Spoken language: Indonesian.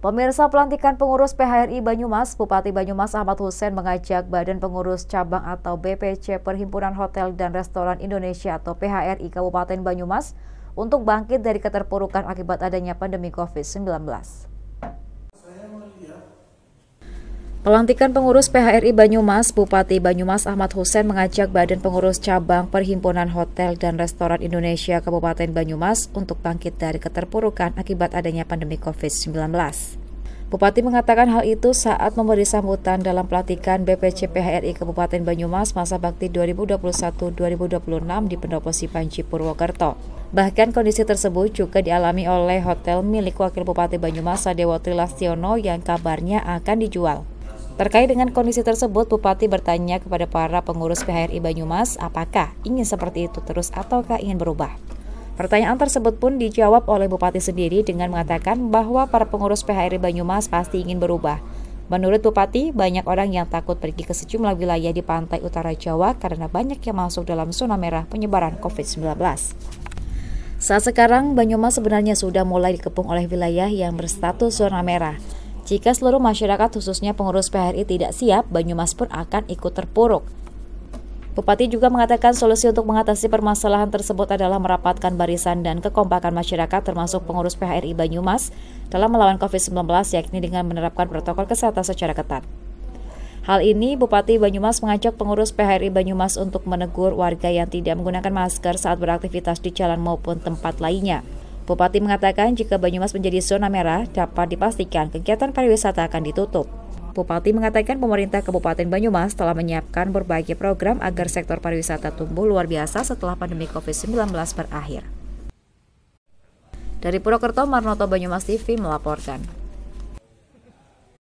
Pemirsa pelantikan pengurus PHRI Banyumas, Bupati Banyumas Ahmad Hussein mengajak Badan Pengurus Cabang atau BPC Perhimpunan Hotel dan Restoran Indonesia atau PHRI Kabupaten Banyumas untuk bangkit dari keterpurukan akibat adanya pandemi COVID-19. Pelantikan pengurus PHRI Banyumas, Bupati Banyumas Ahmad Hussein mengajak Badan Pengurus Cabang Perhimpunan Hotel dan Restoran Indonesia Kabupaten Banyumas untuk bangkit dari keterpurukan akibat adanya pandemi COVID-19. Bupati mengatakan hal itu saat memberi sambutan dalam pelantikan BPC PHRI Kabupaten Banyumas masa bakti 2021-2026 di Pendopo Sipanji Purwokerto. Bahkan kondisi tersebut juga dialami oleh hotel milik Wakil Bupati Banyumas Sadewotri Trilastiono yang kabarnya akan dijual. Terkait dengan kondisi tersebut, Bupati bertanya kepada para pengurus PHRI Banyumas apakah ingin seperti itu terus ataukah ingin berubah. Pertanyaan tersebut pun dijawab oleh Bupati sendiri dengan mengatakan bahwa para pengurus PHRI Banyumas pasti ingin berubah. Menurut Bupati, banyak orang yang takut pergi ke sejumlah wilayah di pantai utara Jawa karena banyak yang masuk dalam zona merah penyebaran COVID-19. Saat sekarang, Banyumas sebenarnya sudah mulai dikepung oleh wilayah yang berstatus zona merah. Jika seluruh masyarakat khususnya pengurus PHRI tidak siap, Banyumas pun akan ikut terpuruk. Bupati juga mengatakan solusi untuk mengatasi permasalahan tersebut adalah merapatkan barisan dan kekompakan masyarakat termasuk pengurus PHRI Banyumas dalam melawan COVID-19 yakni dengan menerapkan protokol kesehatan secara ketat. Hal ini Bupati Banyumas mengajak pengurus PHRI Banyumas untuk menegur warga yang tidak menggunakan masker saat beraktivitas di jalan maupun tempat lainnya. Bupati mengatakan jika Banyumas menjadi zona merah, dapat dipastikan kegiatan pariwisata akan ditutup. Bupati mengatakan pemerintah Kabupaten Banyumas telah menyiapkan berbagai program agar sektor pariwisata tumbuh luar biasa setelah pandemi COVID-19 berakhir. Dari Purwokerto, Marnoto Banyumas TV melaporkan.